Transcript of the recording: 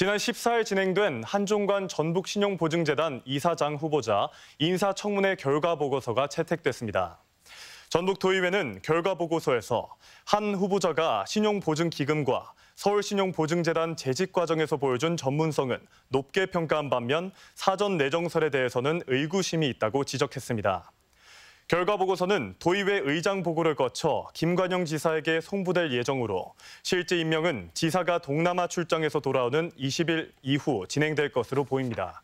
지난 14일 진행된 한종관 전북신용보증재단 이사장 후보자 인사청문회 결과보고서가 채택됐습니다. 전북도의회는 결과보고서에서 한 후보자가 신용보증기금과 서울신용보증재단 재직 과정에서 보여준 전문성은 높게 평가한 반면 사전 내정설에 대해서는 의구심이 있다고 지적했습니다. 결과 보고서는 도의회 의장 보고를 거쳐 김관영 지사에게 송부될 예정으로 실제 임명은 지사가 동남아 출장에서 돌아오는 20일 이후 진행될 것으로 보입니다.